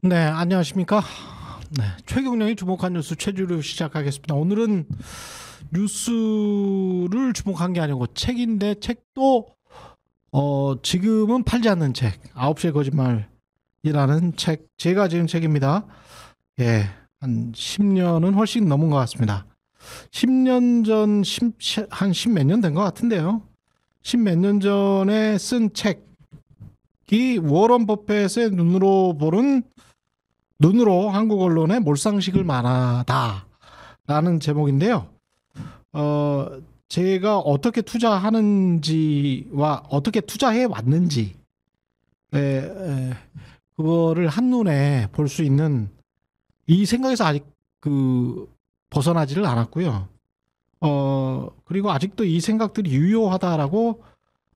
네, 안녕하십니까. 네, 최경령이 주목한 뉴스 최주로 시작하겠습니다. 오늘은 뉴스를 주목한 게 아니고 책인데 책도 어, 지금은 팔지 않는 책. 아홉 시의 거짓말이라는 책. 제가 지금 책입니다. 예, 한 10년은 훨씬 넘은 것 같습니다. 10년 전, 10, 한10몇년 된 것 같은데요. 10몇년 전에 쓴 책. 이 워런 버핏의 눈으로 보는 눈으로 한국 언론의 몰상식을 말하다라는 제목인데요. 어, 제가 어떻게 투자하는지와 어떻게 투자해 왔는지 예, 예, 그거를 한눈에 볼 수 있는 이 생각에서 아직 그 벗어나지를 않았고요. 어, 그리고 아직도 이 생각들이 유효하다라고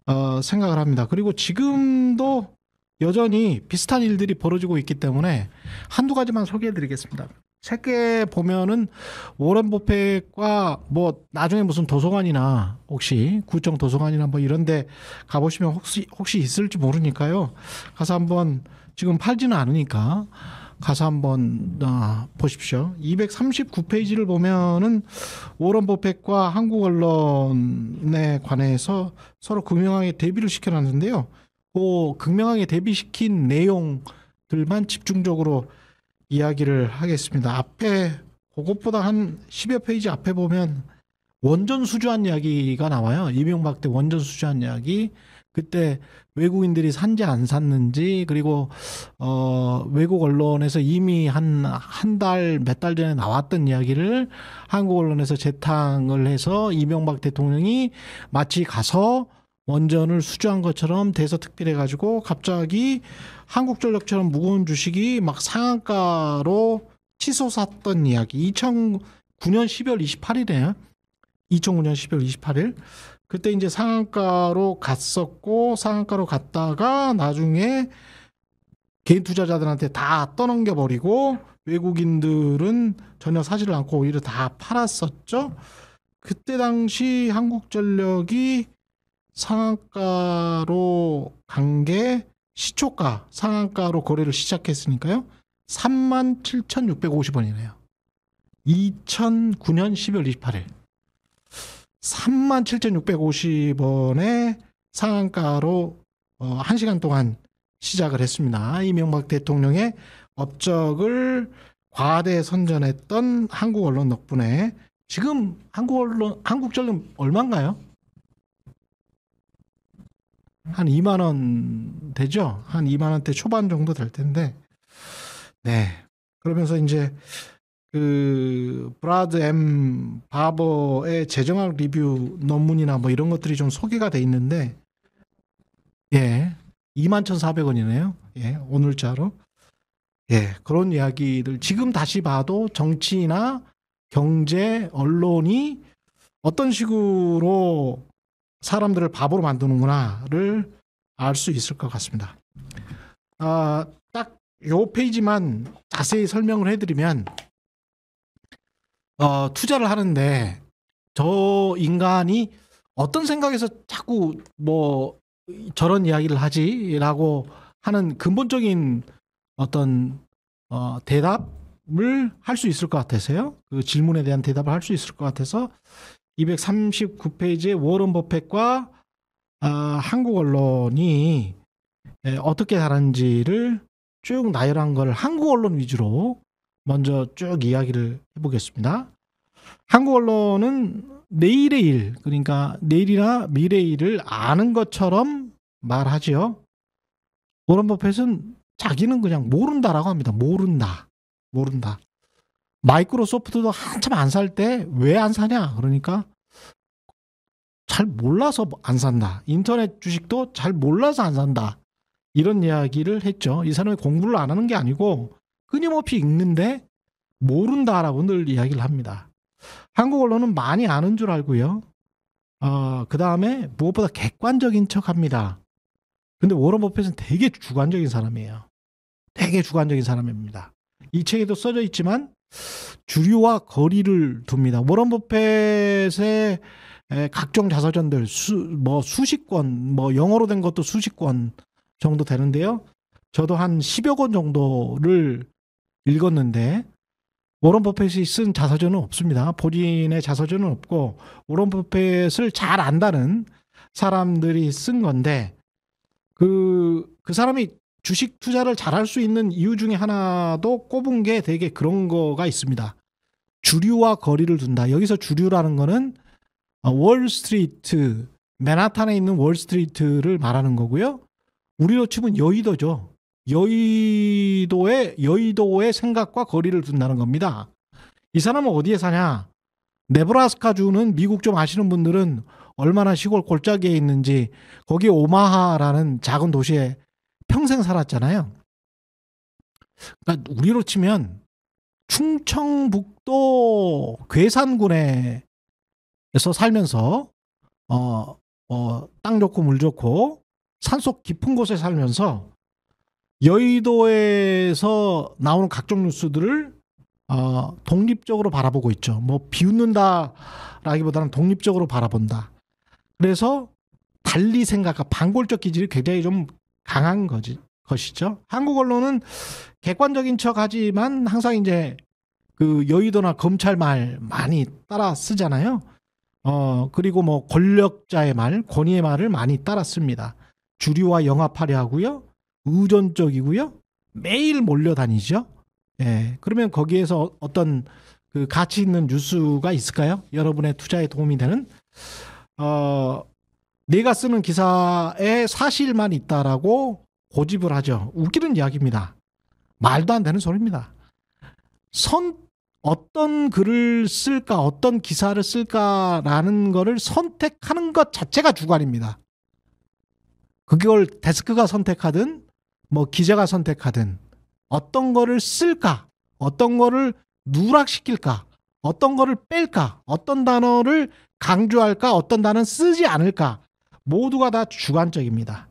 어, 생각을 합니다. 그리고 지금도 여전히 비슷한 일들이 벌어지고 있기 때문에 한두 가지만 소개해드리겠습니다. 책에 보면은 워런 버핏과 뭐 나중에 무슨 도서관이나 혹시 구청 도서관이나 뭐 이런데 가보시면 혹시 혹시 있을지 모르니까요. 가서 한번 지금 팔지는 않으니까 가서 한번 아, 보십시오. 239페이지를 보면은 워런 버핏과 한국 언론에 관해서 서로 극명하게 대비를 시켜놨는데요. 고 극명하게 대비시킨 내용들만 집중적으로 이야기를 하겠습니다. 앞에 그것보다 한 10여 페이지 앞에 보면 원전 수주한 이야기가 나와요. 이명박 때 원전 수주한 이야기. 그때 외국인들이 산지 안 샀는지 그리고 어 외국 언론에서 이미 한 한달 몇 달 전에 나왔던 이야기를 한국 언론에서 재탕을 해서 이명박 대통령이 마치 가서 원전을 수주한 것처럼 대서특별해 가지고 갑자기 한국전력처럼 무거운 주식이 막 상한가로 치솟았던 이야기. 2009년 12월 28일에 2009년 12월 28일 그때 이제 상한가로 갔었고 상한가로 갔다가 나중에 개인 투자자들한테 다 떠넘겨 버리고 외국인들은 전혀 사지를 않고 오히려 다 팔았었죠. 그때 당시 한국전력이 상한가로 간 게 시초가 상한가로 거래를 시작했으니까요. 3만 7,650원이네요. 2009년 12월 28일. 3만 7,650원에 상한가로 1시간 어, 동안 시작을 했습니다. 이명박 대통령의 업적을 과대 선전했던 한국 언론 덕분에 지금 한국 언론, 한국 전론 얼마인가요? 한 2만 원 되죠? 한 2만 원대 초반 정도 될 텐데. 네. 그러면서 이제 그 브라드 M 바버의 재정학 리뷰 논문이나 뭐 이런 것들이 좀 소개가 돼 있는데 예. 21,400원이네요. 예. 오늘자로. 예. 그런 이야기들 지금 다시 봐도 정치나 경제, 언론이 어떤 식으로 사람들을 바보로 만드는구나를 알 수 있을 것 같습니다. 아, 딱요 페이지만 자세히 설명을 해드리면 어, 투자를 하는데 저 인간이 어떤 생각에서 자꾸 뭐 저런 이야기를 하지라고 하는 근본적인 어떤 어, 대답을 할 수 있을 것 같아서요. 그 질문에 대한 대답을 할 수 있을 것 같아서 2 3 9페이지의 워런 버핏과 아, 한국 언론이 어떻게 다른지를 쭉 나열한 걸 한국 언론 위주로 먼저 쭉 이야기를 해보겠습니다. 한국 언론은 내일의 일, 그러니까 내일이나 미래의 일을 아는 것처럼 말하지요. 워런 버펫은 자기는 그냥 모른다라고 합니다. 모른다. 모른다. 마이크로소프트도 한참 안 살 때 왜 안 사냐? 그러니까 잘 몰라서 안 산다. 인터넷 주식도 잘 몰라서 안 산다. 이런 이야기를 했죠. 이 사람이 공부를 안 하는 게 아니고 끊임없이 읽는데 모른다라고 늘 이야기를 합니다. 한국 언론은 많이 아는 줄 알고요. 어, 그 다음에 무엇보다 객관적인 척 합니다. 근데 워런 버핏은 되게 주관적인 사람이에요. 되게 주관적인 사람입니다. 이 책에도 써져 있지만 주류와 거리를 둡니다. 워런 버핏의 예, 각종 자서전들 수, 뭐 수십 권, 뭐 영어로 된 것도 수십 권 정도 되는데요. 저도 한 10여 권 정도를 읽었는데 워런 버핏이 쓴 자서전은 없습니다. 본인의 자서전은 없고 워런 버핏을 잘 안다는 사람들이 쓴 건데 그그 그 사람이 주식 투자를 잘할 수 있는 이유 중에 하나도 꼽은 게 되게 그런 거가 있습니다. 주류와 거리를 둔다. 여기서 주류라는 거는 월스트리트 어, 맨하탄에 있는 월스트리트를 말하는 거고요. 우리로 치면 여의도죠. 여의도의 여의도의 생각과 거리를 둔다는 겁니다. 이 사람은 어디에 사냐? 네브라스카주는 미국 좀 아시는 분들은 얼마나 시골 골짜기에 있는지 거기 오마하라는 작은 도시에 평생 살았잖아요. 그러니까 우리로 치면 충청북도 괴산군에 그래서 살면서 어, 어, 땅 좋고 물 좋고 산속 깊은 곳에 살면서 여의도에서 나오는 각종 뉴스들을 어, 독립적으로 바라보고 있죠. 뭐 비웃는다라기보다는 독립적으로 바라본다. 그래서 달리 생각과 반골적 기질이 굉장히 좀 강한 거지, 것이죠. 한국 언론은 객관적인 척 하지만 항상 이제 그 여의도나 검찰 말 많이 따라 쓰잖아요. 어, 그리고 뭐 권력자의 말, 권위의 말을 많이 따랐습니다. 주류와 영합하려 하고요. 의존적이고요. 매일 몰려다니죠. 예. 그러면 거기에서 어떤 그 가치 있는 뉴스가 있을까요? 여러분의 투자에 도움이 되는 어 내가 쓰는 기사에 사실만 있다라고 고집을 하죠. 웃기는 이야기입니다. 말도 안 되는 소리입니다. 선 어떤 글을 쓸까, 어떤 기사를 쓸까라는 거를 선택하는 것 자체가 주관입니다. 그걸 데스크가 선택하든, 뭐 기자가 선택하든, 어떤 거를 쓸까, 어떤 거를 누락시킬까, 어떤 거를 뺄까, 어떤 단어를 강조할까, 어떤 단어는 쓰지 않을까, 모두가 다 주관적입니다.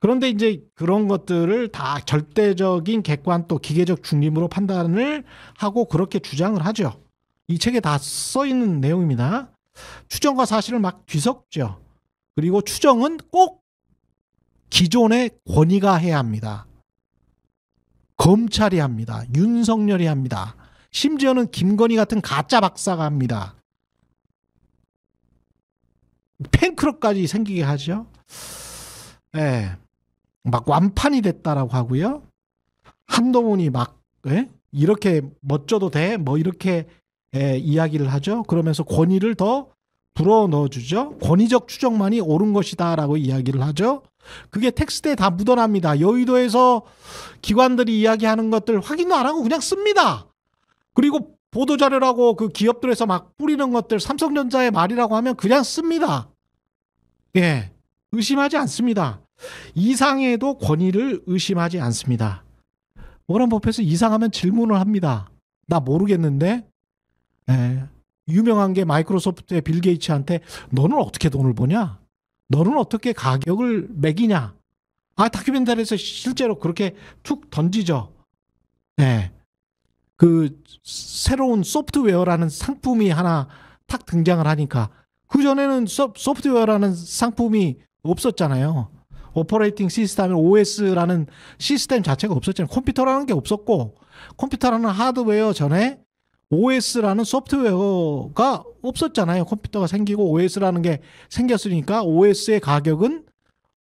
그런데 이제 그런 것들을 다 절대적인 객관 또 기계적 중립으로 판단을 하고 그렇게 주장을 하죠. 이 책에 다 써 있는 내용입니다. 추정과 사실을 막 뒤섞죠. 그리고 추정은 꼭 기존의 권위가 해야 합니다. 검찰이 합니다. 윤석열이 합니다. 심지어는 김건희 같은 가짜 박사가 합니다. 팬클럽까지 생기게 하죠. 예. 네. 막 완판이 됐다라고 하고요. 한동훈이 막 에? 예? 이렇게 멋져도 돼? 뭐 이렇게 에, 예, 이야기를 하죠. 그러면서 권위를 더 불어 넣어주죠. 권위적 추정만이 옳은 것이다라고 이야기를 하죠. 그게 텍스트에 다 묻어납니다. 여의도에서 기관들이 이야기하는 것들 확인도 안 하고 그냥 씁니다. 그리고 보도자료라고 그 기업들에서 막 뿌리는 것들 삼성전자의 말이라고 하면 그냥 씁니다. 예. 의심하지 않습니다. 이상해도 권위를 의심하지 않습니다. 모란 법에서 이상하면 질문을 합니다. 나 모르겠는데 에, 예. 유명한 게 마이크로소프트의 빌 게이츠한테 너는 어떻게 돈을 버냐? 너는 어떻게 가격을 매기냐? 아 다큐멘터리에서 실제로 그렇게 툭 던지죠. 네. 그 새로운 소프트웨어라는 상품이 하나 탁 등장을 하니까 그 전에는 소프트웨어라는 상품이 없었잖아요. 오퍼레이팅 시스템, OS라는 시스템 자체가 없었잖아요. 컴퓨터라는 게 없었고, 컴퓨터라는 하드웨어 전에 OS라는 소프트웨어가 없었잖아요. 컴퓨터가 생기고 OS라는 게 생겼으니까 OS의 가격은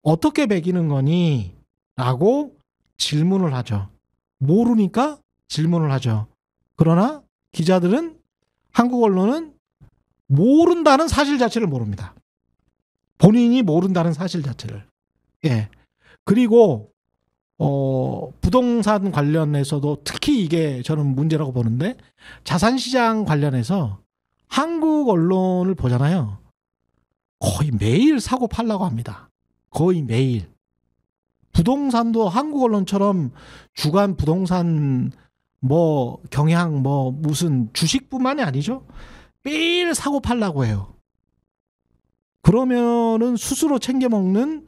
어떻게 매기는 거니? 라고 질문을 하죠. 모르니까 질문을 하죠. 그러나 기자들은 한국 언론은 모른다는 사실 자체를 모릅니다. 본인이 모른다는 사실 자체를. 예. 그리고 어, 부동산 관련해서도 특히 이게 저는 문제라고 보는데 자산 시장 관련해서 한국 언론을 보잖아요. 거의 매일 사고 팔라고 합니다. 거의 매일. 부동산도 한국 언론처럼 주간 부동산 뭐 경향 뭐 무슨 주식뿐만이 아니죠. 매일 사고 팔라고 해요. 그러면은 스스로 챙겨 먹는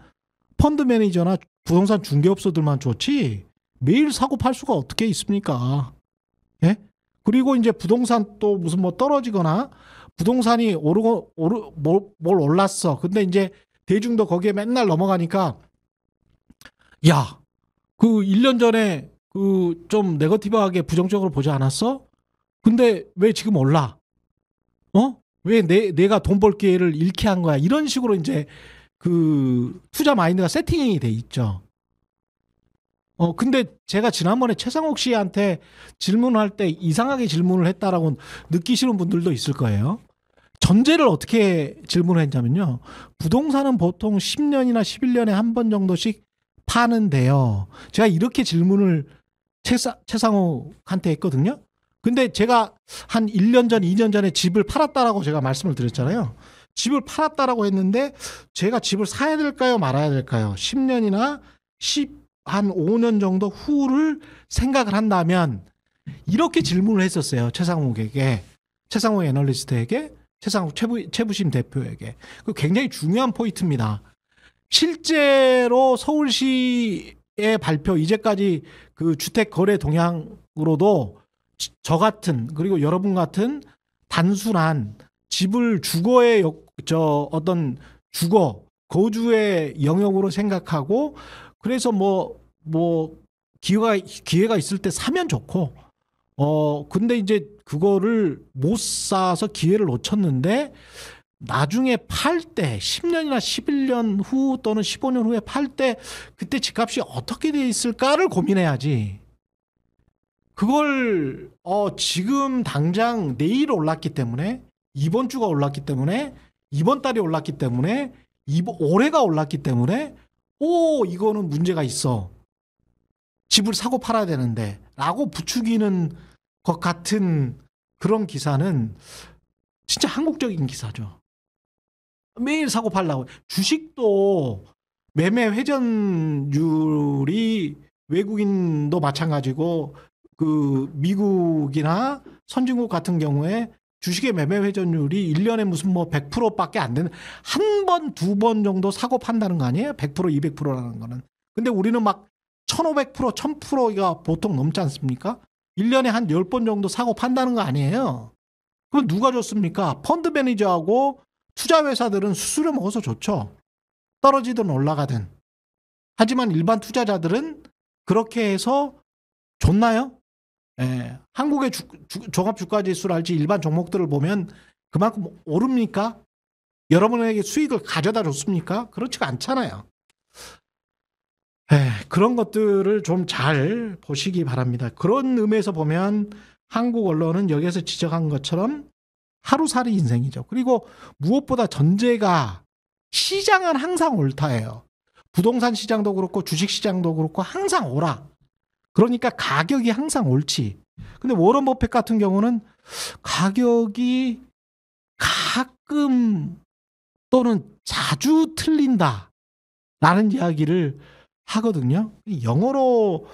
펀드 매니저나 부동산 중개업소들만 좋지 매일 사고 팔 수가 어떻게 있습니까? 예? 그리고 이제 부동산 또 무슨 뭐 떨어지거나 부동산이 오르고 오르 뭘, 뭐, 뭘 올랐어. 근데 이제 대중도 거기에 맨날 넘어가니까 야, 그 1년 전에 그 좀 네거티브하게 부정적으로 보지 않았어? 근데 왜 지금 올라? 어? 왜 내, 내가 돈 벌 기회를 잃게 한 거야? 이런 식으로 이제 그 투자 마인드가 세팅이 돼 있죠. 어 근데 제가 지난번에 최상욱 씨한테 질문할 때 이상하게 질문을 했다라고 느끼시는 분들도 있을 거예요. 전제를 어떻게 질문을 했냐면요. 부동산은 보통 10년이나 11년에 한 번 정도씩 파는데요. 제가 이렇게 질문을 최사, 최상욱한테 했거든요. 근데 제가 한 1년 전, 2년 전에 집을 팔았다라고 제가 말씀을 드렸잖아요. 집을 팔았다라고 했는데 제가 집을 사야 될까요 말아야 될까요? 10년이나 10, 한 5년 정도 후를 생각을 한다면 이렇게 질문을 했었어요. 최상욱에게. 최상욱 애널리스트에게 최상욱 최부, 최부심 대표에게. 그 굉장히 중요한 포인트입니다. 실제로 서울시의 발표 이제까지 그 주택 거래 동향으로도 저 같은 그리고 여러분 같은 단순한 집을 주거의 역, 저 어떤 주거 거주의 영역으로 생각하고 그래서 뭐뭐 뭐 기회가 기회가 있을 때 사면 좋고 어 근데 이제 그거를 못 사서 기회를 놓쳤는데 나중에 팔 때 10년이나 11년 후 또는 15년 후에 팔 때 그때 집값이 어떻게 돼 있을까를 고민해야지. 그걸 어 지금 당장 내일 올랐기 때문에 이번 주가 올랐기 때문에 이번 달이 올랐기 때문에 이번 올해가 올랐기 때문에 오 이거는 문제가 있어 집을 사고 팔아야 되는데 라고 부추기는 것 같은 그런 기사는 진짜 한국적인 기사죠 매일 사고 팔라고 주식도 매매 회전율이 외국인도 마찬가지고 그 미국이나 선진국 같은 경우에 주식의 매매 회전율이 1년에 무슨 뭐 100%밖에 안 되는 한 번, 두 번 정도 사고 판다는 거 아니에요? 100%, 200%라는 거는. 근데 우리는 막 1500%, 1000%가 보통 넘지 않습니까? 1년에 한 10번 정도 사고 판다는 거 아니에요? 그럼 누가 줬습니까? 펀드 매니저하고 투자 회사들은 수수료 먹어서 좋죠. 떨어지든 올라가든. 하지만 일반 투자자들은 그렇게 해서 좋나요? 예, 한국의 주, 주, 종합주가지수를 할지 일반 종목들을 보면 그만큼 오릅니까? 여러분에게 수익을 가져다 줬습니까? 그렇지가 않잖아요. 예, 그런 것들을 좀 잘 보시기 바랍니다. 그런 의미에서 보면 한국 언론은 여기에서 지적한 것처럼 하루살이 인생이죠. 그리고 무엇보다 전제가 시장은 항상 옳다예요. 부동산 시장도 그렇고 주식 시장도 그렇고 항상 오라. 그러니까 가격이 항상 옳지. 근데 워런 버핏 같은 경우는 가격이 가끔 또는 자주 틀린다. 라는 이야기를 하거든요. 영어로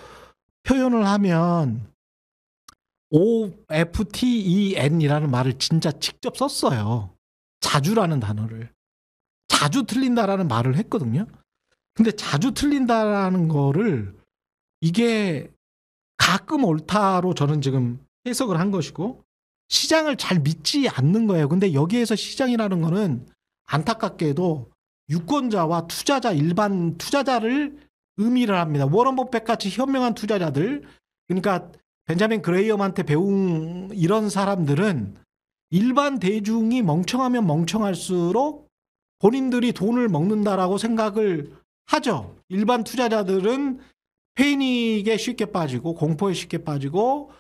표현을 하면 OFTEN이라는 말을 진짜 직접 썼어요. 자주라는 단어를. 자주 틀린다라는 말을 했거든요. 근데 자주 틀린다라는 거를 이게 가끔 옳다로 저는 지금 해석을 한 것이고 시장을 잘 믿지 않는 거예요. 근데 여기에서 시장이라는 거는 안타깝게도 유권자와 투자자 일반 투자자를 의미를 합니다. 워런 버핏 같이 현명한 투자자들 그러니까 벤자민 그레이엄한테 배운 이런 사람들은 일반 대중이 멍청하면 멍청할수록 본인들이 돈을 먹는다라고 생각을 하죠. 일반 투자자들은 패닉에 쉽게 빠지고 공포에 쉽게 빠지고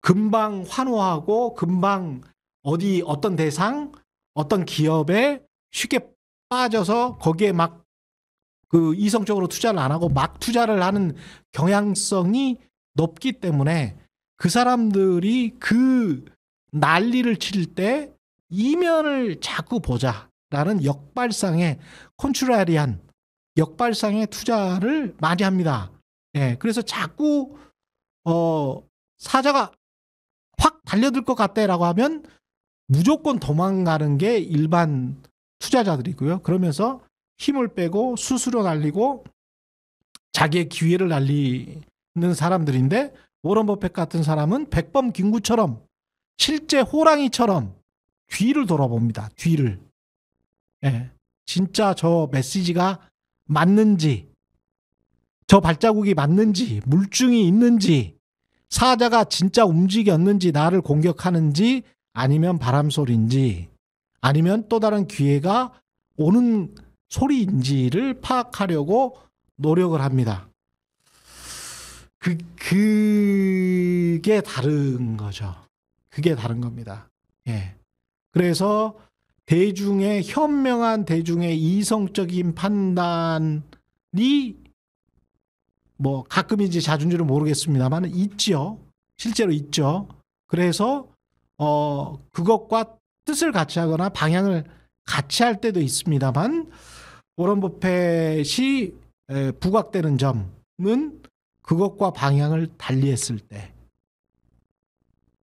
금방 환호하고 금방 어디 어떤 대상 어떤 기업에 쉽게 빠져서 거기에 막 그 이성적으로 투자를 안 하고 막 투자를 하는 경향성이 높기 때문에 그 사람들이 그 난리를 칠 때 이면을 자꾸 보자라는 역발상의 컨츄라리한 역발상의 투자를 많이 합니다. 예, 그래서 자꾸 어 사자가 확 달려들 것 같다라고 하면 무조건 도망가는 게 일반 투자자들이고요. 그러면서 힘을 빼고 수수료 날리고 자기의 기회를 날리는 사람들인데 워런 버핏 같은 사람은 백범 김구처럼 실제 호랑이처럼 뒤를 돌아봅니다. 뒤를. 예. 진짜 저 메시지가 맞는지 저 발자국이 맞는지, 물증이 있는지, 사자가 진짜 움직였는지 나를 공격하는지 아니면 바람소리인지 아니면 또 다른 기회가 오는 소리인지를 파악하려고 노력을 합니다. 그, 그게 다른 거죠. 그게 다른 겁니다. 예. 그래서 대중의, 현명한 대중의 이성적인 판단이 뭐가끔인지 자주인지는 모르겠습니다만 있지요. 실제로 있죠. 그래서 어 그것과 뜻을 같이 하거나 방향을 같이 할 때도 있습니다만 워런 버펫이 부각되는 점은 그것과 방향을 달리했을 때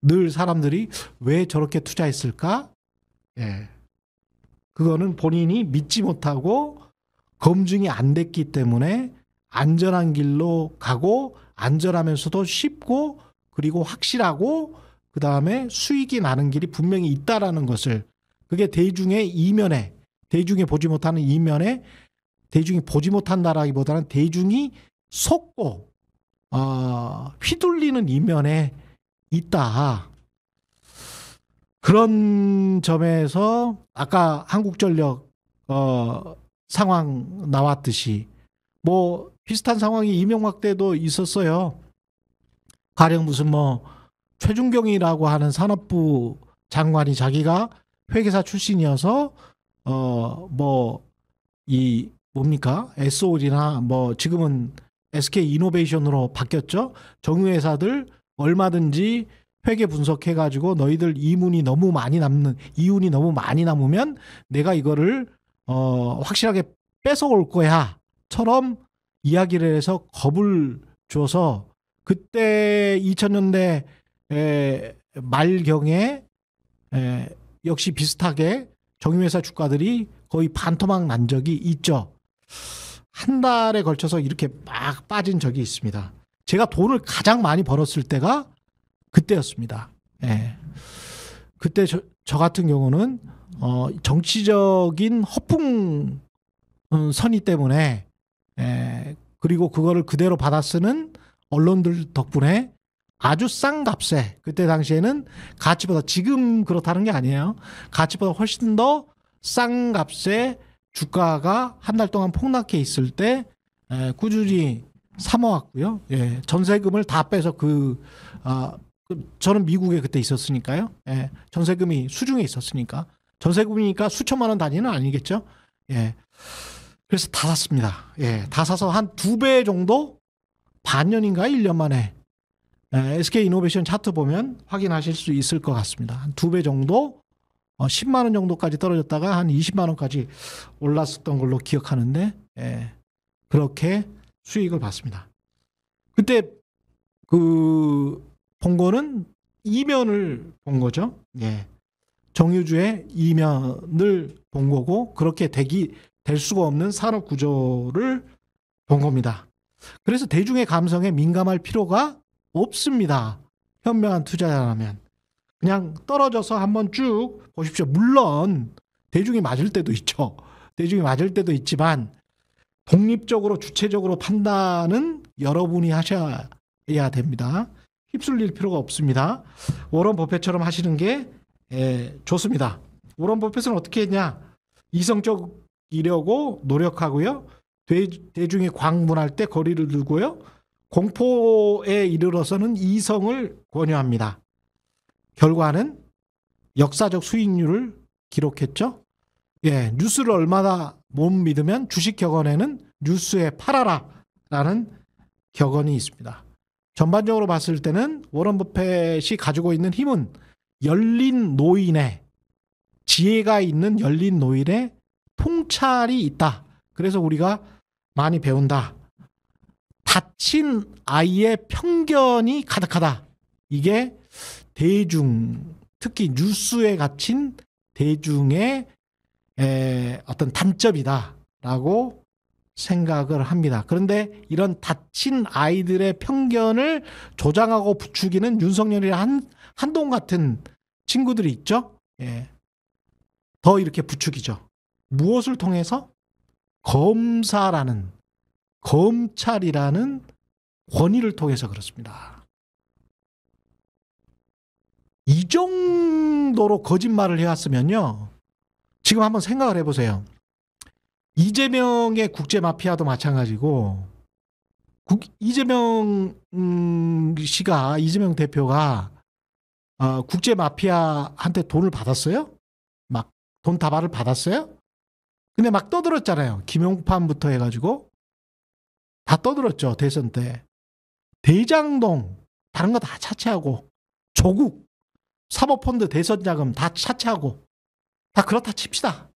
늘 사람들이 왜 저렇게 투자했을까? 예. 그거는 본인이 믿지 못하고 검증이 안 됐기 때문에 안전한 길로 가고 안전하면서도 쉽고 그리고 확실하고 그 다음에 수익이 나는 길이 분명히 있다라는 것을 그게 대중의 이면에 대중이 보지 못하는 이면에 대중이 보지 못한다라기보다는 대중이 속고 어, 휘둘리는 이면에 있다. 그런 점에서 아까 한국전력 어, 상황 나왔듯이 뭐 비슷한 상황이 이명박 때도 있었어요. 가령 무슨 뭐 최준경이라고 하는 산업부 장관이 자기가 회계사 출신이어서 어 뭐 이 뭡니까 s o 이나뭐 지금은 SK 이노베이션으로 바뀌었죠. 정유회사들 얼마든지 회계 분석해 가지고 너희들 이문이 너무 많이 남는 이윤이 너무 많이 남으면 내가 이거를 어 확실하게 뺏어올 거야처럼 이야기를 해서 겁을 줘서 그때 2000년대 말경에 역시 비슷하게 정유회사 주가들이 거의 반토막 난 적이 있죠. 한 달에 걸쳐서 이렇게 막 빠진 적이 있습니다. 제가 돈을 가장 많이 벌었을 때가 그때였습니다. 예. 그때 저, 저 같은 경우는 어, 정치적인 허풍 음, 선이 때문에 에, 예, 그리고 그거를 그대로 받아 쓰는 언론들 덕분에 아주 싼 값에 그때 당시에는 가치보다 지금 그렇다는 게 아니에요. 가치보다 훨씬 더 싼 값에 주가가 한 달 동안 폭락해 있을 때 에, 예, 꾸준히 삼아왔고요. 예, 전세금을 다 빼서 그 아, 그 저는 미국에 그때 있었으니까요. 예, 전세금이 수중에 있었으니까 전세금이니까 수천만 원 단위는 아니겠죠. 예. 그래서 다 샀습니다. 예, 다 사서 한 두 배 정도 반년인가 1년 만에 예, SK 이노베이션 차트 보면 확인하실 수 있을 것 같습니다. 한 두 배 정도 어, 10만 원 정도까지 떨어졌다가 한 20만 원까지 올랐었던 걸로 기억하는데 예, 그렇게 수익을 봤습니다. 그때 그 본 거는 이면을 본 거죠. 예. 정유주의 이면을 본 거고 그렇게 되기 될 수가 없는 산업 구조를 본 겁니다. 그래서 대중의 감성에 민감할 필요가 없습니다. 현명한 투자자라면. 그냥 떨어져서 한번 쭉 보십시오. 물론 대중이 맞을 때도 있죠. 대중이 맞을 때도 있지만 독립적으로 주체적으로 판단은 여러분이 하셔야 됩니다. 휩쓸릴 필요가 없습니다. 워런 버핏처럼 하시는 게 예, 좋습니다. 워런 버핏은 어떻게 했냐? 이성적 이려고 노력하고요. 대, 중이 광분할 때 거리를 두고요. 공포에 이르러서는 이성을 권유합니다. 결과는 역사적 수익률을 기록했죠. 예, 뉴스를 얼마나 못 믿으면 주식 격언에는 뉴스에 팔아라 라는 격언이 있습니다. 전반적으로 봤을 때는 워런 버펫이 가지고 있는 힘은 열린 노인의 지혜가 있는 열린 노인의 통찰이 있다. 그래서 우리가 많이 배운다. 다친 아이의 편견이 가득하다. 이게 대중, 특히 뉴스에 갇힌 대중의 에, 어떤 단점이다라고 생각을 합니다. 그런데 이런 다친 아이들의 편견을 조장하고 부추기는 윤석열이 한, 한동 같은 친구들이 있죠. 예. 더 이렇게 부추기죠. 무엇을 통해서 검사라는 검찰이라는 권위를 통해서 그렇습니다. 이 정도로 거짓말을 해왔으면요. 지금 한번 생각을 해보세요. 이재명의 국제 마피아도 마찬가지고 국, 이재명 음, 씨가 이재명 대표가 어, 국제 마피아한테 돈을 받았어요? 막돈 다발을 받았어요? 근데 막 떠들었잖아요. 김용판부터 해가지고 다 떠들었죠. 대선 때. 대장동 다른 거 다 차치하고 조국 사모펀드 대선 자금 다 차치하고 다 그렇다 칩시다.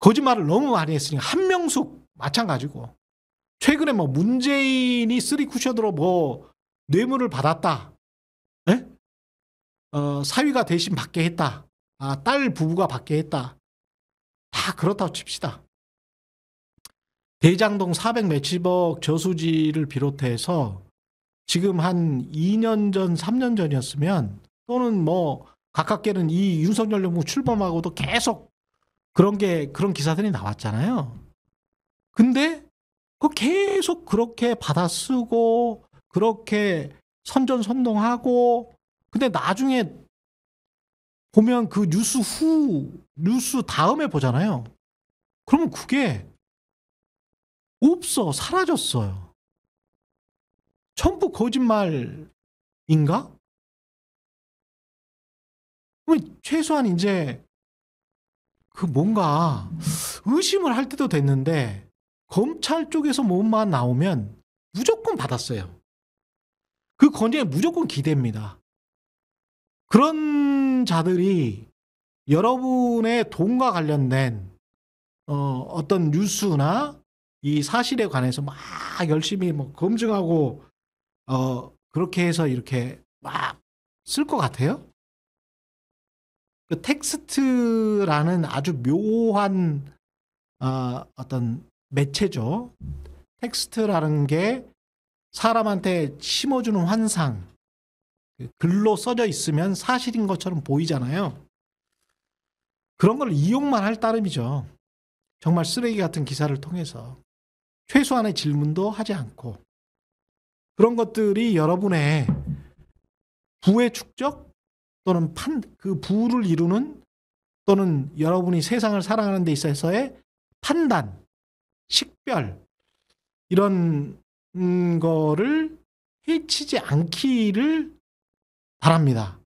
거짓말을 너무 많이 했으니까 한명숙 마찬가지고 최근에 뭐 문재인이 쓰리 쿠션으로 뭐 뇌물을 받았다. 에? 어, 사위가 대신 받게 했다. 아, 딸 부부가 받게 했다. 다 그렇다고 칩시다. 대장동 400 몇십억 저수지를 비롯해서 지금 한 2년 전, 3년 전이었으면 또는 뭐 가깝게는 이 윤석열 정부 출범하고도 계속 그런 게 그런 기사들이 나왔잖아요. 근데 그 계속 그렇게 받아쓰고 그렇게 선전선동하고 근데 나중에 보면 그 뉴스 후, 뉴스 다음에 보잖아요. 그러면 그게 없어, 사라졌어요. 전부 거짓말인가? 최소한 이제 그 뭔가 의심을 할 때도 됐는데 검찰 쪽에서 뭔만 나오면 무조건 받았어요. 그 건의에 무조건 기대입니다. 그런 자들이 여러분의 돈과 관련된 어, 어떤 뉴스나 이 사실에 관해서 막 열심히 뭐 검증하고 어, 그렇게 해서 이렇게 막 쓸 것 같아요? 그 텍스트라는 아주 묘한 어, 어떤 매체죠. 텍스트라는 게 사람한테 심어주는 환상, 그 글로 써져 있으면 사실인 것처럼 보이잖아요. 그런 걸 이용만 할 따름이죠. 정말 쓰레기 같은 기사를 통해서 최소한의 질문도 하지 않고 그런 것들이 여러분의 부의 축적 또는 판, 그 부를 이루는 또는 여러분이 세상을 사랑하는 데 있어서의 판단, 식별 이런 음, 거를 해치지 않기를 바랍니다.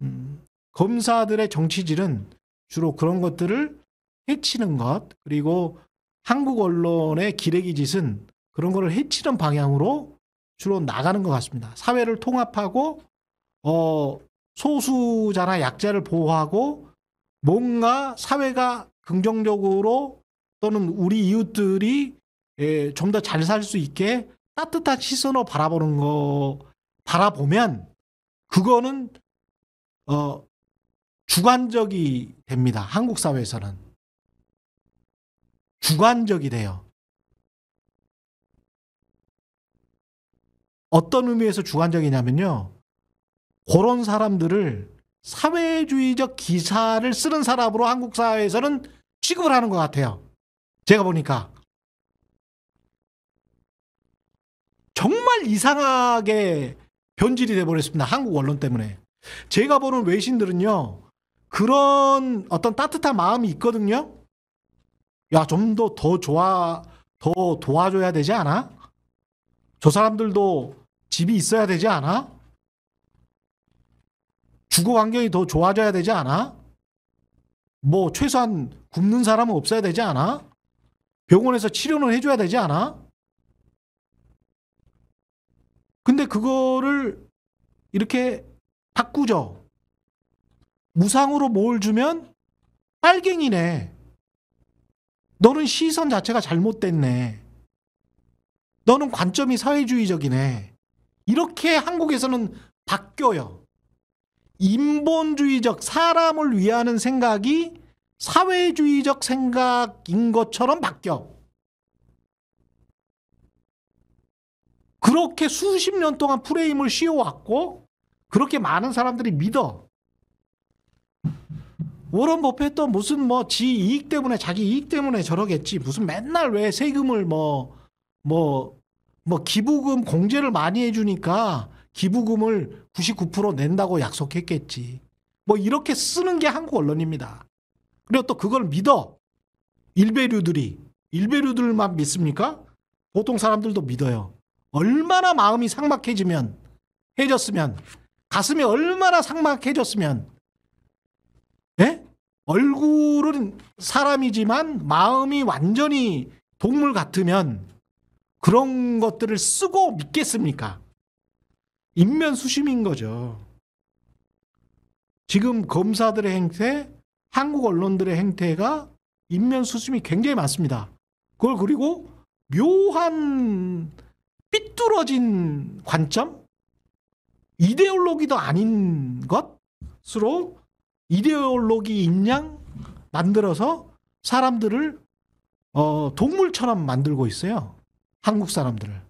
음, 검사들의 정치질은 주로 그런 것들을 해치는 것 그리고 한국 언론의 기레기 짓은 그런 거를 해치는 방향으로 주로 나가는 것 같습니다. 사회를 통합하고 어, 소수자나 약자를 보호하고 뭔가 사회가 긍정적으로 또는 우리 이웃들이 예, 좀더 잘 살 수 있게 따뜻한 시선으로 바라보는 거 바라보면 그거는 어 주관적이 됩니다. 한국 사회에서는 주관적이 돼요. 어떤 의미에서 주관적이냐면요. 그런 사람들을 사회주의적 기사를 쓰는 사람으로 한국 사회에서는 취급을 하는 것 같아요. 제가 보니까. 정말 이상하게 변질이 돼버렸습니다. 한국 언론 때문에. 제가 보는 외신들은요. 그런 어떤 따뜻한 마음이 있거든요. 야, 좀 더 더 좋아 더 도와줘야 되지 않아? 저 사람들도 집이 있어야 되지 않아? 주거 환경이 더 좋아져야 되지 않아? 뭐 최소한 굶는 사람은 없어야 되지 않아? 병원에서 치료는 해줘야 되지 않아? 근데 그거를 이렇게 바꾸죠. 무상으로 뭘 주면 빨갱이네. 너는 시선 자체가 잘못됐네. 너는 관점이 사회주의적이네. 이렇게 한국에서는 바뀌어요. 인본주의적 사람을 위하는 생각이 사회주의적 생각인 것처럼 바뀌어. 그렇게 수십 년 동안 프레임을 씌워왔고 그렇게 많은 사람들이 믿어. 워런 버핏도 무슨 뭐 지 이익 때문에 자기 이익 때문에 저러겠지. 무슨 맨날 왜 세금을 뭐 뭐, 뭐 기부금 공제를 많이 해주니까 기부금을 99% 낸다고 약속했겠지. 뭐 이렇게 쓰는 게 한국 언론입니다. 그리고 또 그걸 믿어. 일베류들이. 일베류들만 믿습니까? 보통 사람들도 믿어요. 얼마나 마음이 상막해지면 해졌으면 가슴이 얼마나 상막해졌으면 예? 얼굴은 사람이지만 마음이 완전히 동물 같으면 그런 것들을 쓰고 믿겠습니까? 인면수심인 거죠. 지금 검사들의 행태, 한국 언론들의 행태가 인면수심이 굉장히 많습니다. 그걸 그리고 묘한 삐뚤어진 관점? 이데올로기도 아닌 것으로 이데올로기 인양 만들어서 사람들을 어, 동물처럼 만들고 있어요. 한국 사람들을.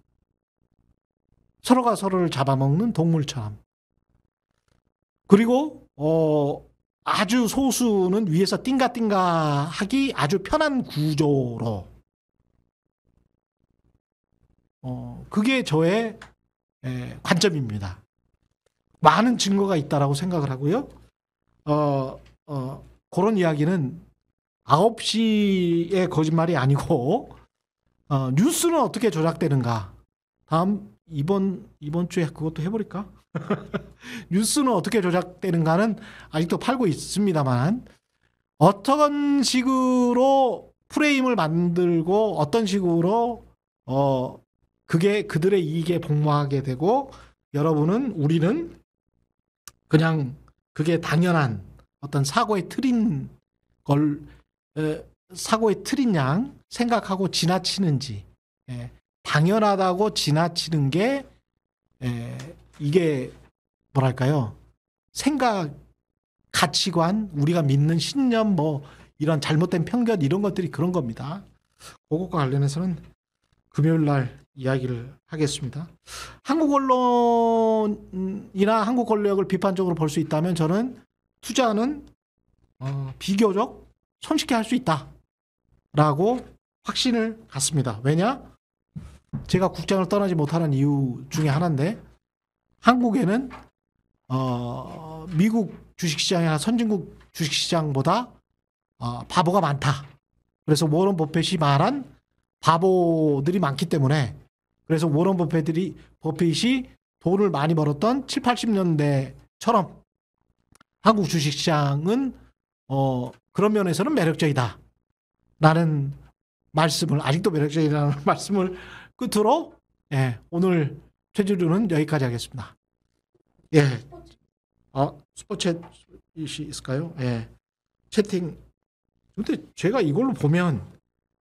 서로가 서로를 잡아먹는 동물처럼. 그리고 어, 아주 소수는 위에서 띵가띵가 하기 아주 편한 구조로 어, 그게 저의 에, 예, 관점입니다. 많은 증거가 있다라고 생각을 하고요. 어, 어, 그런 이야기는 9시의 거짓말이 아니고 어, 뉴스는 어떻게 조작되는가? 다음 이번 이번 주에 그것도 해버릴까? 뉴스는 어떻게 조작되는가는 아직도 팔고 있습니다만 어떤 식으로 프레임을 만들고 어떤 식으로 어, 그게 그들의 이익에 복무하게 되고 여러분은 우리는 그냥 그게 당연한 어떤 사고의 틀인 걸 사고의 틀인 양 생각하고 지나치는지 예, 당연하다고 지나치는 게 이게 뭐랄까요 생각 가치관 우리가 믿는 신념 뭐 이런 잘못된 편견 이런 것들이 그런 겁니다. 그것과 관련해서는 금요일 날 이야기를 하겠습니다. 한국 언론이나 한국 권력을 비판적으로 볼 수 있다면 저는 투자는 어, 비교적 손쉽게 할 수 있다라고 확신을 갖습니다. 왜냐? 제가 국장을 떠나지 못하는 이유 중에 하나인데 한국에는 어, 미국 주식시장이나 선진국 주식시장보다 어, 바보가 많다. 그래서 워런 버펫이 말한 바보들이 많기 때문에 그래서 워런 버핏이 버핏이 돈을 많이 벌었던 7, 80년대처럼 한국 주식 시장은 어 그런 면에서는 매력적이다. 라는 말씀을 아직도 매력적이라는 말씀을 끝으로 예, 오늘 최주류는 여기까지 하겠습니다. 예. 아, 슈퍼챗이 있을까요? 예. 채팅. 근데 제가 이걸로 보면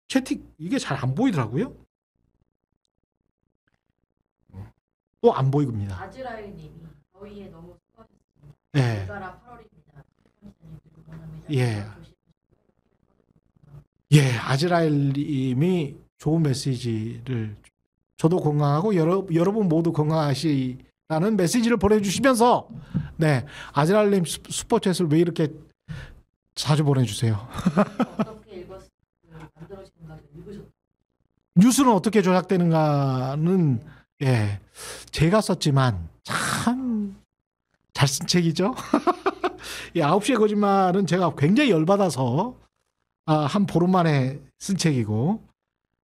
채팅 이게 잘 안 보이더라고요. 또안 보입니다. 아즈라이님이 더위에 너무 수고하셨습니다. 네. 예. 우가라 8월입니다. 예. 예. 예, 아즈라일님이 좋은 메시지를 저도 건강하고 여러, 여러분 모두 건강하시라는 메시지를 보내주시면서 네 아즈라일님 스포츠에왜 이렇게 자주 보내주세요. 그 뉴스는 어떻게 조작되는가는 예. 제가 썼지만 참 잘 쓴 책이죠. 이 9시의 거짓말은 제가 굉장히 열받아서 아, 한 보름 만에 쓴 책이고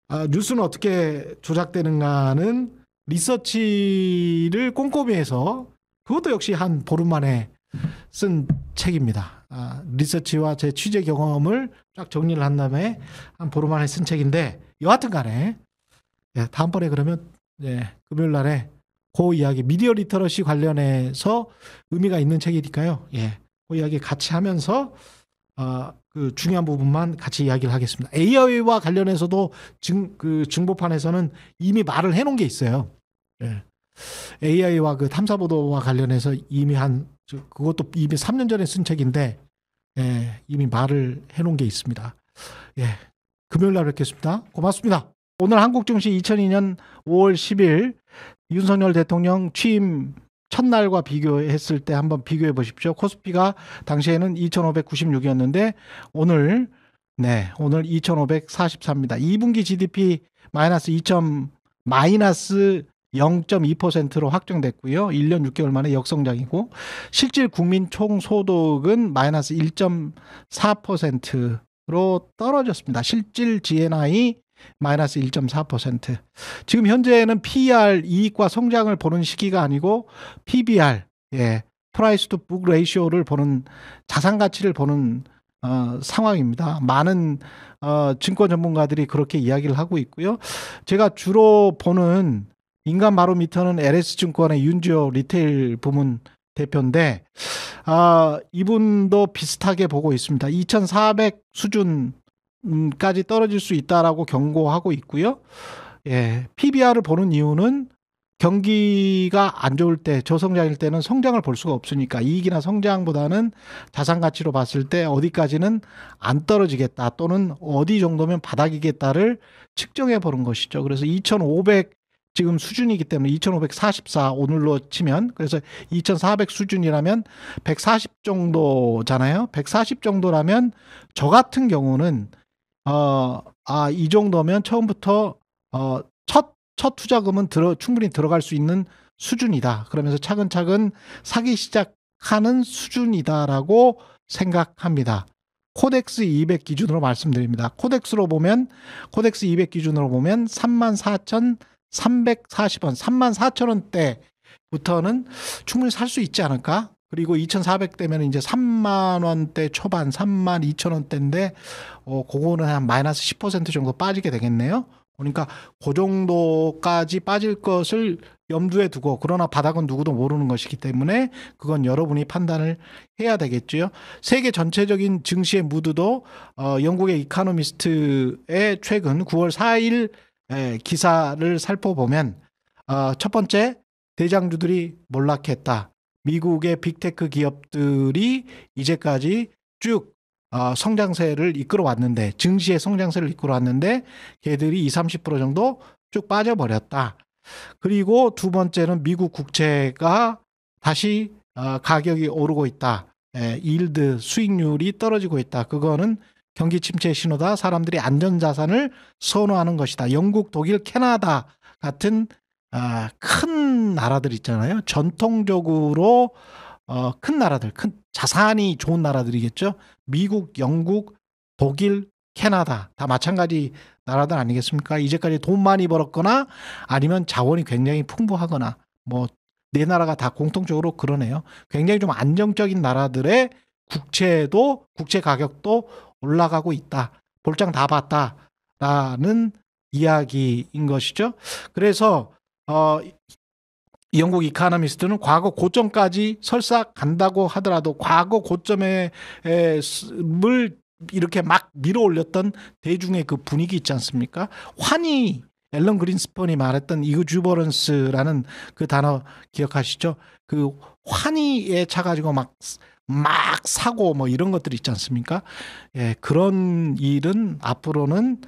아, 뉴스는 어떻게 조작되는가는 리서치를 꼼꼼히 해서 그것도 역시 한 보름 만에 쓴 책입니다. 아, 리서치와 제 취재 경험을 쫙 정리를 한 다음에 한 보름 만에 쓴 책인데 여하튼 간에 예, 다음번에 그러면 네, 금요일 날에 그 이야기 미디어 리터러시 관련해서 의미가 있는 책이니까요. 예, 그 이야기 같이 하면서 어, 그 중요한 부분만 같이 이야기를 하겠습니다. AI와 관련해서도 증, 그 증보판에서는 이미 말을 해놓은 게 있어요. 예. AI와 그 탐사보도와 관련해서 이미 한, 그것도 이미 3년 전에 쓴 책인데, 예, 이미 말을 해놓은 게 있습니다. 예. 금요일 날 뵙겠습니다. 고맙습니다. 오늘 한국 증시 2002년 5월 10일 윤석열 대통령 취임 첫날과 비교했을 때 한번 비교해 보십시오. 코스피가 당시에는 2,596이었는데 오늘 네, 오늘 2 5 4 3입니다 2분기 GDP 마이너스 2. 마이너스 0.2%로 확정됐고요. 1년 6개월 만에 역성장이고 실질 국민 총 소득은 마이너스 1.4%로 떨어졌습니다. 실질 GNI 마이너스 1.4%. 지금 현재는 PER 이익과 성장을 보는 시기가 아니고 PBR, 예, 프라이스 투 북 레이시오를 보는 자산 가치를 보는 어, 상황입니다. 많은 어, 증권 전문가들이 그렇게 이야기를 하고 있고요. 제가 주로 보는 인간 바로미터는 LS 증권의 윤지호 리테일 부문 대표인데 아, 이분도 비슷하게 보고 있습니다. 2,400 수준 까지 떨어질 수 있다라고 경고하고 있고요. 예, PBR을 보는 이유는 경기가 안 좋을 때 저성장일 때는 성장을 볼 수가 없으니까 이익이나 성장보다는 자산 가치로 봤을 때 어디까지는 안 떨어지겠다 또는 어디 정도면 바닥이겠다를 측정해 보는 것이죠. 그래서 2,500 지금 수준이기 때문에 2,544 오늘로 치면 그래서 2,400 수준이라면 140 정도잖아요. 140 정도라면 저 같은 경우는 어, 아, 이 정도면 처음부터 어, 첫, 첫 투자금은 들어, 충분히 들어갈 수 있는 수준이다. 그러면서 차근차근 사기 시작하는 수준이다라고 생각합니다. 코덱스 200 기준으로 말씀드립니다. 코덱스로 보면 코덱스 200 기준으로 보면 34,340원, 34,000원대부터는 충분히 살 수 있지 않을까? 그리고 2,400대면 이제 3만 원대 초반, 3만 2천 원대인데 어 그거는 한 마이너스 10% 정도 빠지게 되겠네요. 그러니까 그 정도까지 빠질 것을 염두에 두고 그러나 바닥은 누구도 모르는 것이기 때문에 그건 여러분이 판단을 해야 되겠죠 세계 전체적인 증시의 무드도 어, 영국의 이카노미스트의 최근 9월 4일 예, 기사를 살펴보면 어, 첫 번째 대장주들이 몰락했다. 미국의 빅테크 기업들이 이제까지 쭉 아, 성장세를 이끌어 왔는데 증시의 성장세를 이끌어 왔는데 걔들이 20, 30% 정도 쭉 빠져버렸다. 그리고 두 번째는 미국 국채가 다시 아, 가격이 오르고 있다. 에, 예, 일드 수익률이 떨어지고 있다. 그거는 경기 침체 신호다. 사람들이 안전 자산을 선호하는 것이다. 영국, 독일, 캐나다 같은 아, 큰 나라들 있잖아요. 전통적으로 어, 큰 나라들, 큰 자산이 좋은 나라들이겠죠. 미국, 영국, 독일, 캐나다 다 마찬가지 나라들 아니겠습니까? 이제까지 돈 많이 벌었거나 아니면 자원이 굉장히 풍부하거나 뭐네 나라가 다 공통적으로 그러네요. 굉장히 좀 안정적인 나라들의 국채도 국채 가격도 올라가고 있다. 볼장 다 봤다라는 이야기인 것이죠. 그래서 어, 영국 이카노미스트는 과거 고점까지 설사 간다고 하더라도 과거 고점에 물 이렇게 막 밀어 올렸던 대중의 그 분위기 있지 않습니까? 환희 앨런 그린스펀이 말했던 이그주버런스라는 그 단어 기억하시죠? 그 환희에 차 가지고 막 막 사고 뭐 이런 것들 있지 않습니까? 예, 그런 일은 앞으로는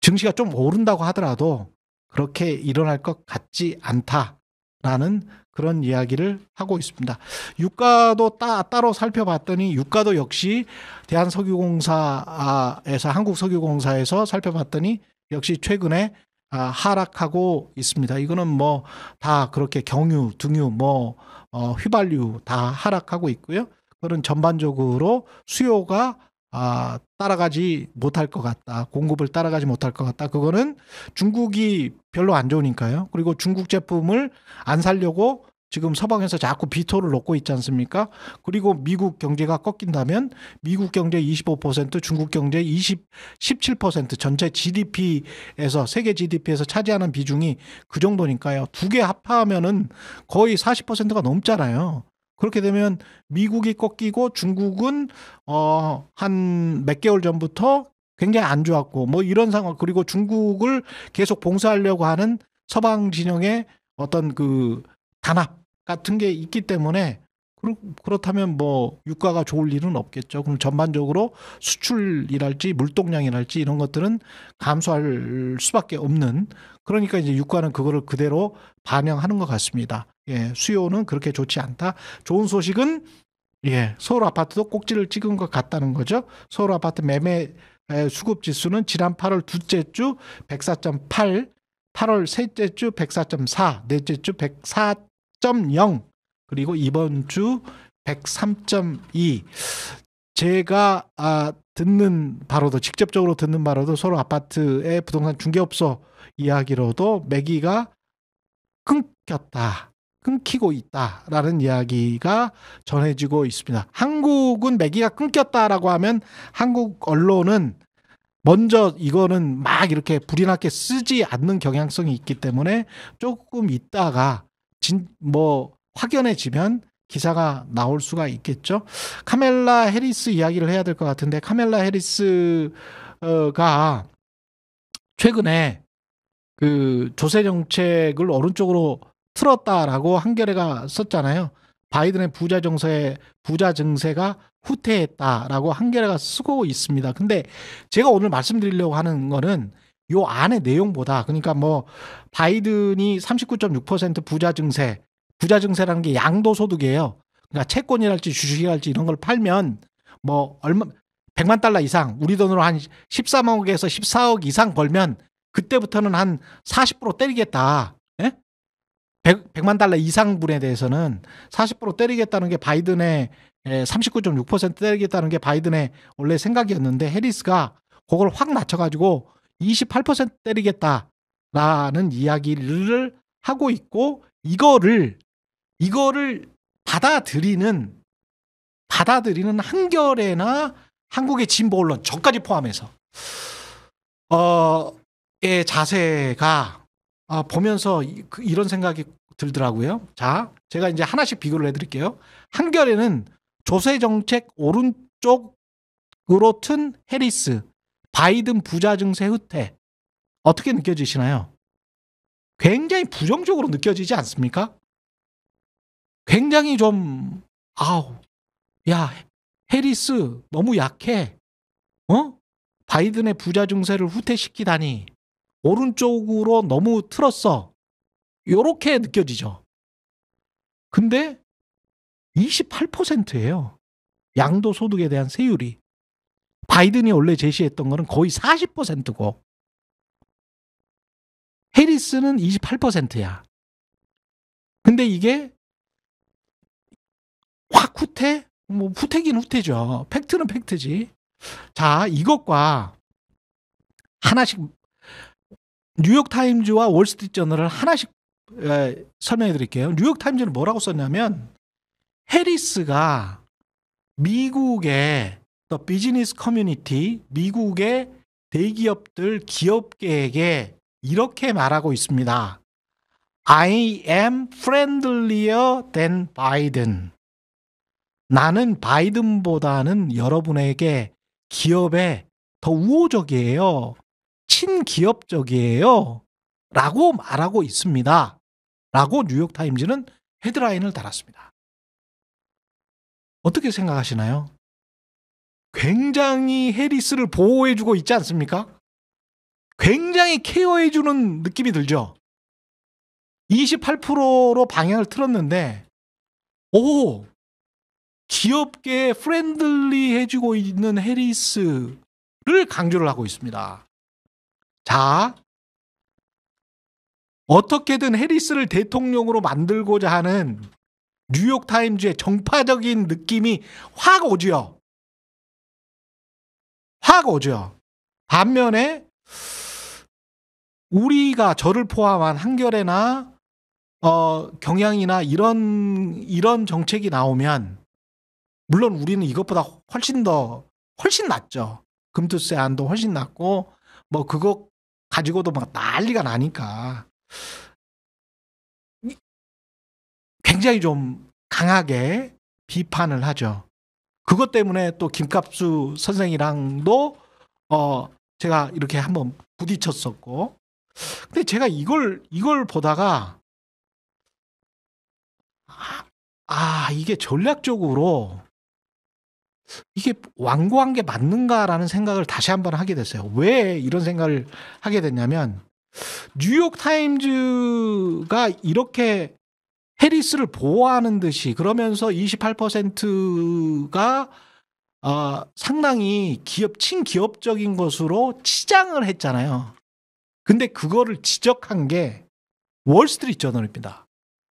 증시가 좀 오른다고 하더라도 그렇게 일어날 것 같지 않다라는 그런 이야기를 하고 있습니다. 유가도 따, 따로 살펴봤더니 유가도 역시 대한석유공사에서 한국석유공사에서 살펴봤더니 역시 최근에 아, 하락하고 있습니다. 이거는 뭐 다 그렇게 경유, 등유, 뭐 어, 휘발유 다 하락하고 있고요. 그런 전반적으로 수요가 아, 따라가지 못할 것 같다. 공급을 따라가지 못할 것 같다. 그거는 중국이 별로 안 좋으니까요. 그리고 중국 제품을 안 살려고 지금 서방에서 자꾸 비토를 놓고 있지 않습니까? 그리고 미국 경제가 꺾인다면 미국 경제 25%, 중국 경제 20, 17% 전체 GDP에서 세계 GDP에서 차지하는 비중이 그 정도니까요. 두 개 합하면은 거의 40%가 넘잖아요. 그렇게 되면 미국이 꺾이고 중국은 어 한 몇 개월 전부터 굉장히 안 좋았고 뭐 이런 상황 그리고 중국을 계속 봉쇄하려고 하는 서방 진영의 어떤 그 단합 같은 게 있기 때문에 그렇다면 뭐 유가가 좋을 일은 없겠죠. 그럼 전반적으로 수출이랄지 물동량이랄지 이런 것들은 감소할 수밖에 없는 그러니까 이제 유가는 그거를 그대로 반영하는 것 같습니다. 예, 수요는 그렇게 좋지 않다. 좋은 소식은 예, 서울 아파트도 꼭지를 찍은 것 같다는 거죠. 서울 아파트 매매 수급 지수는 지난 8월 두째주 104.8, 8월 셋째 주 104.4, 넷째 주 104.0, 그리고 이번 주 103.2. 제가 아, 듣는 바로도 직접적으로 듣는 바로도 서울 아파트의 부동산 중개업소 이야기로도 매기가 끊겼다. 끊기고 있다라는 이야기가 전해지고 있습니다. 한국은 매기가 끊겼다라고 하면 한국 언론은 먼저 이거는 막 이렇게 불이 나게 쓰지 않는 경향성이 있기 때문에 조금 있다가 진 뭐 확연해지면 기사가 나올 수가 있겠죠. 카멜라 해리스 이야기를 해야 될 것 같은데 카멜라 해리스가 최근에 그 조세 정책을 오른쪽으로 틀었다라고 한겨레가 썼잖아요. 바이든의 부자 정서에 부자 증세가 후퇴했다라고 한겨레가 쓰고 있습니다. 근데 제가 오늘 말씀드리려고 하는 거는 요 안의 내용보다 그러니까 뭐 바이든이 39.6% 부자 증세, 부자 증세라는 게 양도 소득이에요. 그러니까 채권이랄지 주식이랄지 이런 걸 팔면 뭐 얼마 100만 달러 이상 우리 돈으로 한 13억에서 14억 이상 벌면 그때부터는 한 40% 때리겠다. 100, 만 달러 이상분에 대해서는 40% 때리겠다는 게 바이든의 39.6% 예, 때리겠다는 게 바이든의 원래 생각이었는데 해리스가 그걸 확 낮춰가지고 28% 때리겠다라는 이야기를 하고 있고 이거를 이거를 받아들이는 받아들이는 한겨레나 한국의 진보 언론 저까지 포함해서 어의 자세가 아, 보면서 이, 그 런 생각이 들더라고요. 자, 제가 이제 하나씩 비교를 해드릴게요. 한결에는 조세 정책 오른쪽으로 튼 해리스, 바이든 부자 증세 후퇴 어떻게 느껴지시나요? 굉장히 부정적으로 느껴지지 않습니까? 굉장히 좀 아우 야 해리스 너무 약해 어 바이든의 부자 증세를 후퇴시키다니 오른쪽으로 너무 틀었어 요렇게 느껴지죠. 근데 28%예요. 양도 소득에 대한 세율이. 바이든이 원래 제시했던 거는 거의 40%고 해리스는 28%야. 근데 이게 확 후퇴? 뭐 후퇴긴 후퇴죠. 팩트는 팩트지. 자, 이것과 하나씩 뉴욕타임즈와 월스트리트저널을 하나씩 예, 설명해 드릴게요. 뉴욕 타임즈는 뭐라고 썼냐면 해리스가 미국의 비즈니스 커뮤니티, 미국의 대기업들, 기업계에게 이렇게 말하고 있습니다. I am friendlier than Biden. 나는 바이든보다는 여러분에게 기업에 더 우호적이에요. 친기업적이에요. 라고 말하고 있습니다. 라고 뉴욕타임즈는 헤드라인을 달았습니다. 어떻게 생각하시나요? 굉장히 해리스를 보호해주고 있지 않습니까? 굉장히 케어해주는 느낌이 들죠? 28%로 방향을 틀었는데, 오! 기업계에 프렌들리 해주고 있는 해리스를 강조를 하고 있습니다. 자, 어떻게든 해리스를 대통령으로 만들고자 하는 뉴욕 타임즈의 정파적인 느낌이 확오죠확 오죠. 반면에 우리가 저를 포함한 한결에나 어, 경향이나 이런 이런 정책이 나오면 물론 우리는 이것보다 훨씬 더 훨씬 낫죠. 금투세 안도 훨씬 낫고 뭐 그거 가지고도 막 난리가 나니까 굉장히 좀 강하게 비판을 하죠. 그것 때문에 또 김갑수 선생이랑도 어 제가 이렇게 한번 부딪혔었고 근데 제가 이걸 이걸 보다가 아, 아 이게 전략적으로 이게 완고한 게 맞는가라는 생각을 다시 한번 하게 됐어요. 왜 이런 생각을 하게 됐냐면 뉴욕 타임즈가 이렇게 해리스를 보호하는 듯이 그러면서 28%가 어, 상당히 기업 친기업적인 것으로 치장을 했잖아요. 근데 그거를 지적한 게 월스트리트 저널입니다.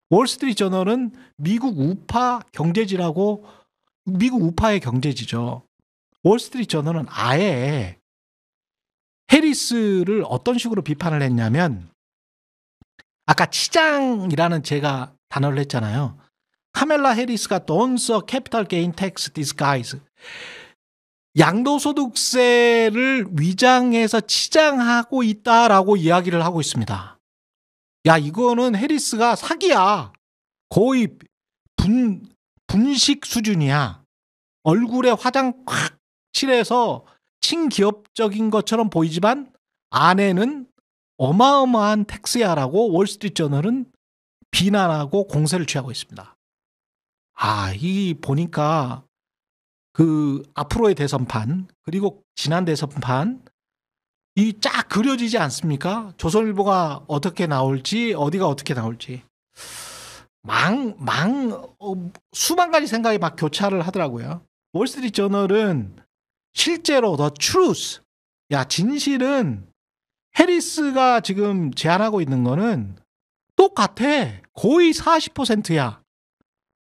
월스트리트 저널은 미국 우파 경제지라고 미국 우파의 경제지죠. 월스트리트 저널은 아예 해리스를 어떤 식으로 비판을 했냐면 아까 치장이라는 제가 단어를 했잖아요. 카멜라 해리스가 돈서 캐피탈 게인 텍스 디스가이즈 양도소득세를 위장해서 치장하고 있다라고 이야기를 하고 있습니다. 야 이거는 해리스가 사기야. 거의 분 분식 수준이야. 얼굴에 화장 콱 칠해서 친기업적인 것처럼 보이지만 안에는 어마어마한 택스야라고 월스트리트저널은 비난하고 공세를 취하고 있습니다. 아, 이 보니까 그 앞으로의 대선판 그리고 지난 대선판 이 쫙 그려지지 않습니까? 조선일보가 어떻게 나올지 어디가 어떻게 나올지 망망 어, 수만 가지 생각이 막 교차를 하더라고요. 월스트리트저널은 실제로 더 t 루스야 진실은 해리스가 지금 제안하고 있는 거는 똑같아 거의 40%야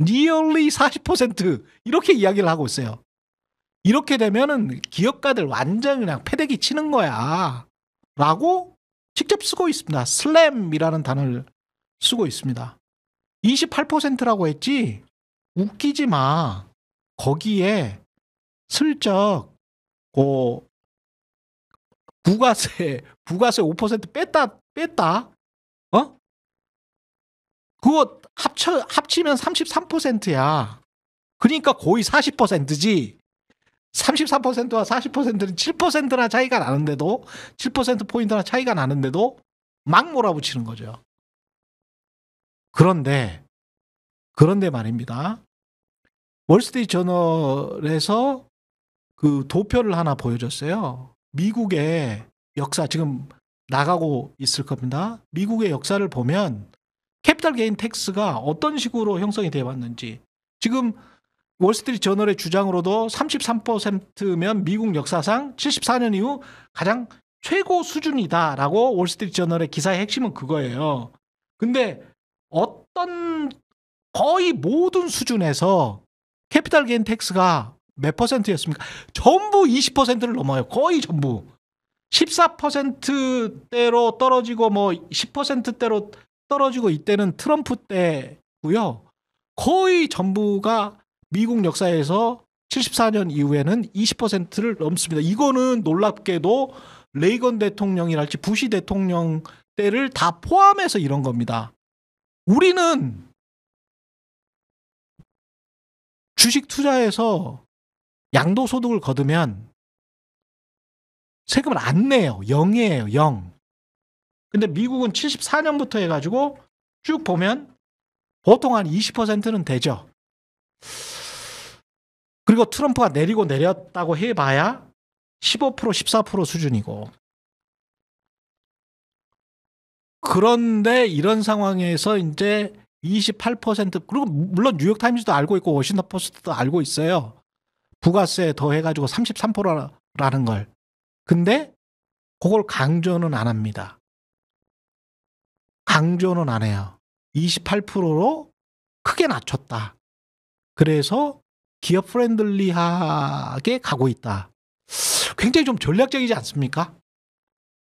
nearly 40% 이렇게 이야기를 하고 있어요 이렇게 되면은 기업가들 완전 그냥 패대기 치는 거야 라고 직접 쓰고 있습니다 슬램이라는 단어를 쓰고 있습니다 28%라고 했지 웃기지 마 거기에 슬쩍 고 부가세 부가세 5% 뺐다 뺐다 어 그거 합쳐 합치면 33%야 그러니까 거의 40%지 33%와 40%는 7%나 차이가 나는데도 7% 포인트나 차이가 나는데도 막 몰아붙이는 거죠 그런데 그런데 말입니다 월스트리트 저널에서 그 도표를 하나 보여줬어요. 미국의 역사 지금 나가고 있을 겁니다. 미국의 역사를 보면 캐피탈 게인 텍스가 어떤 식으로 형성이 되어 왔는지 지금 월스트리트 저널의 주장으로도 33%면 미국 역사상 74년 이후 가장 최고 수준이다라고 월스트리트 저널의 기사의 핵심은 그거예요. 근데 어떤 거의 모든 수준에서 캐피탈 게인 텍스가 몇 퍼센트였습니까? 전부 20%를 넘어요. 거의 전부. 14%대로 떨어지고 뭐 10%대로 떨어지고 이때는 트럼프 때고요. 거의 전부가 미국 역사에서 74년 이후에는 20%를 넘습니다. 이거는 놀랍게도 레이건 대통령이랄지 부시 대통령 때를 다 포함해서 이런 겁니다. 우리는 주식 투자에서 양도소득을 거두면 세금을 안 내요. 0이에요. 0. 근데 미국은 74년부터 해가지고 쭉 보면 보통 한 20%는 되죠. 그리고 트럼프가 내리고 내렸다고 해봐야 15% 14% 수준이고. 그런데 이런 상황에서 이제 28% 그리고 물론 뉴욕타임즈도 알고 있고 워싱턴 포스트도 알고 있어요. 부가세 더해가지고 33%라는 걸. 근데 그걸 강조는 안 합니다. 강조는 안 해요. 28%로 크게 낮췄다. 그래서 기업 프렌들리하게 가고 있다. 굉장히 좀 전략적이지 않습니까?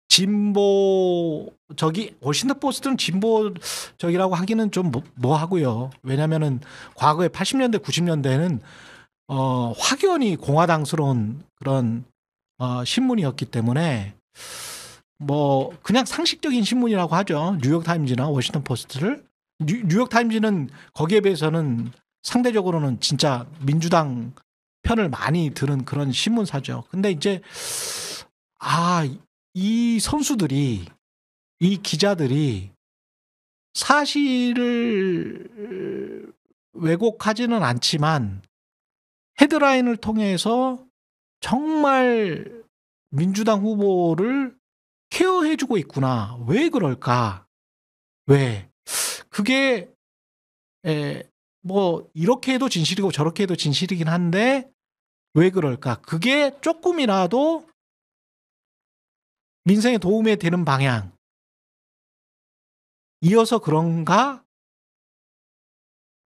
진보 저기 워싱턴 포스트는 진보 적이라고 하기는 좀 뭐 하고요. 왜냐면은 과거에 80년대 90년대는 에 어, 확연히 공화당스러운 그런 어, 신문이었기 때문에 뭐 그냥 상식적인 신문이라고 하죠. 뉴욕타임즈나 워싱턴 포스트를 뉴욕타임즈는 거기에 비해서는 상대적으로는 진짜 민주당 편을 많이 드는 그런 신문사죠. 근데 이제 아, 이 선수들이 이 기자들이 사실을 어, 왜곡하지는 않지만 헤드라인을 통해서 정말 민주당 후보를 케어해주고 있구나. 왜 그럴까? 왜? 그게, 에, 뭐, 이렇게 해도 진실이고 저렇게 해도 진실이긴 한데, 왜 그럴까? 그게 조금이라도 민생에 도움이 되는 방향. 이어서 그런가?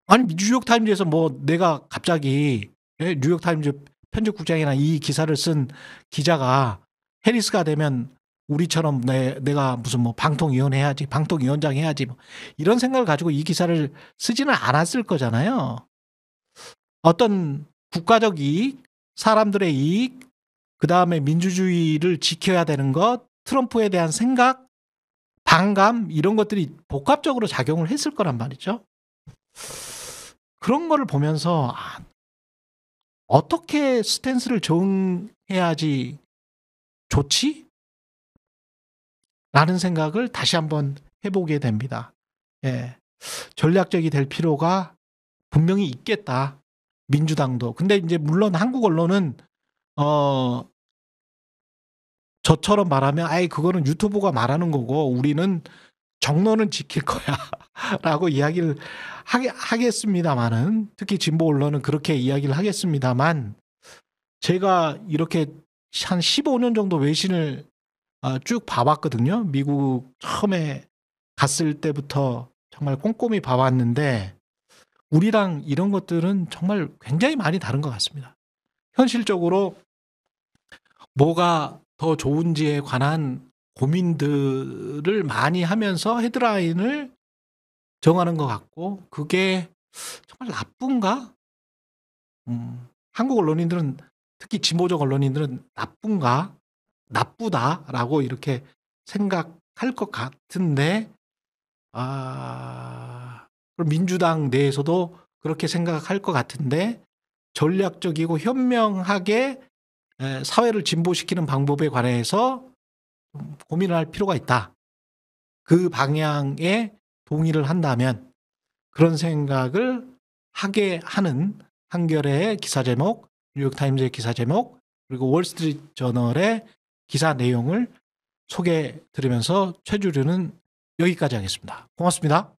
아니, 뉴욕타임즈에서 뭐 내가 갑자기 예, 뉴욕타임즈 편집국장이나 이 기사를 쓴 기자가 해리스가 되면 우리처럼 내, 내가 무슨 뭐 방통위원 해야지, 방통위원장 해야지, 뭐 이런 생각을 가지고 이 기사를 쓰지는 않았을 거잖아요. 어떤 국가적 이익, 사람들의 이익, 그 다음에 민주주의를 지켜야 되는 것, 트럼프에 대한 생각, 반감, 이런 것들이 복합적으로 작용을 했을 거란 말이죠. 그런 거를 보면서, 아, 어떻게 스탠스를 정해야지 좋지? 라는 생각을 다시 한번 해보게 됩니다. 예. 전략적이 될 필요가 분명히 있겠다. 민주당도. 근데 이제 물론 한국 언론은 어 저처럼 말하면 아예 그거는 유튜브가 말하는 거고 우리는 정론은 지킬 거야. 라고 이야기를 하겠습니다만은 특히 진보 언론은 그렇게 이야기를 하겠습니다만 제가 이렇게 한 15년 정도 외신을 아, 쭉 봐봤거든요. 미국 처음에 갔을 때부터 정말 꼼꼼히 봐봤는데 우리랑 이런 것들은 정말 굉장히 많이 다른 것 같습니다. 현실적으로 뭐가 더 좋은지에 관한 고민들을 많이 하면서 헤드라인을 정하는 것 같고 그게 정말 나쁜가? 음, 한국 언론인들은 특히 진보적 언론인들은 나쁜가? 나쁘다라고 이렇게 생각할 것 같은데 아 그럼 민주당 내에서도 그렇게 생각할 것 같은데 전략적이고 현명하게 사회를 진보시키는 방법에 관해서 고민을 할 필요가 있다. 그 방향에 동의를 한다면 그런 생각을 하게 하는 한겨레의 기사 제목, 뉴욕타임즈의 기사 제목, 그리고 월스트리트 저널의 기사 내용을 소개 드리면서 최주류는 여기까지 하겠습니다. 고맙습니다.